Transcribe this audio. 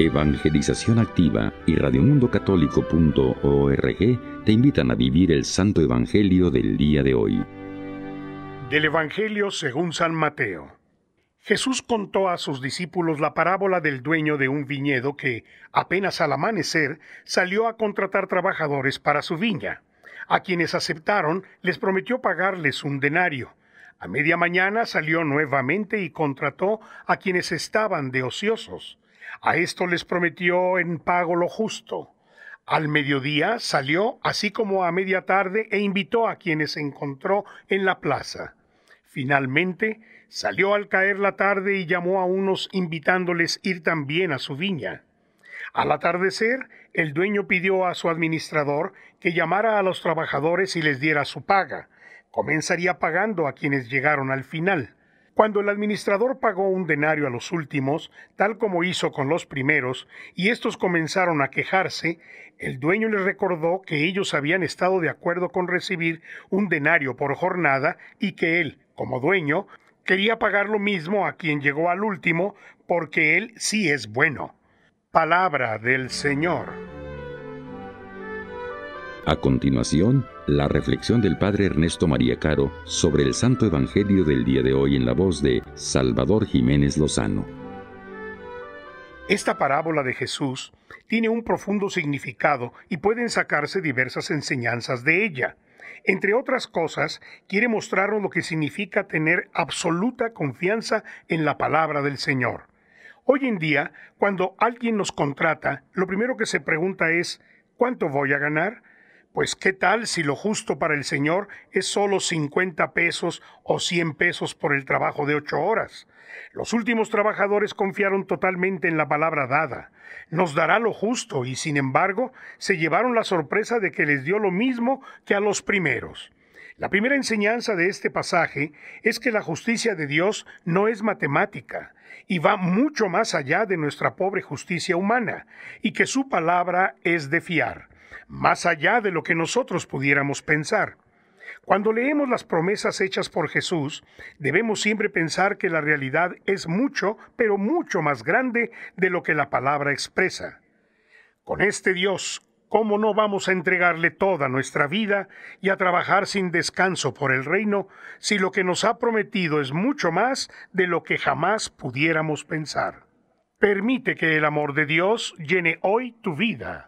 Evangelización Activa y radiomundocatólico.org te invitan a vivir el Santo Evangelio del día de hoy. Del Evangelio según San Mateo. Jesús contó a sus discípulos la parábola del dueño de un viñedo que, apenas al amanecer, salió a contratar trabajadores para su viña. A quienes aceptaron, les prometió pagarles un denario. A media mañana salió nuevamente y contrató a quienes estaban de ociosos. A esto les prometió en pago lo justo. Al mediodía salió, así como a media tarde, e invitó a quienes se encontró en la plaza. Finalmente, salió al caer la tarde y llamó a unos invitándoles ir también a su viña. Al atardecer, el dueño pidió a su administrador que llamara a los trabajadores y les diera su paga. Comenzaría pagando a quienes llegaron al final. Cuando el administrador pagó un denario a los últimos, tal como hizo con los primeros, y estos comenzaron a quejarse, el dueño les recordó que ellos habían estado de acuerdo con recibir un denario por jornada y que él, como dueño, quería pagar lo mismo a quien llegó al último, porque él sí es bueno. Palabra del Señor. A continuación, la reflexión del Padre Ernesto María Caro sobre el Santo Evangelio del día de hoy en la voz de Salvador Jiménez Lozano. Esta parábola de Jesús tiene un profundo significado y pueden sacarse diversas enseñanzas de ella. Entre otras cosas, quiere mostrarnos lo que significa tener absoluta confianza en la palabra del Señor. Hoy en día, cuando alguien nos contrata, lo primero que se pregunta es, ¿cuánto voy a ganar? Pues qué tal si lo justo para el Señor es solo 50 pesos o 100 pesos por el trabajo de ocho horas. Los últimos trabajadores confiaron totalmente en la palabra dada. Nos dará lo justo y sin embargo se llevaron la sorpresa de que les dio lo mismo que a los primeros. La primera enseñanza de este pasaje es que la justicia de Dios no es matemática y va mucho más allá de nuestra pobre justicia humana, y que su palabra es de fiar más allá de lo que nosotros pudiéramos pensar. Cuando leemos las promesas hechas por Jesús, debemos siempre pensar que la realidad es mucho, pero mucho más grande de lo que la palabra expresa. Con este Dios, ¿cómo no vamos a entregarle toda nuestra vida y a trabajar sin descanso por el reino si lo que nos ha prometido es mucho más de lo que jamás pudiéramos pensar? Permite que el amor de Dios llene hoy tu vida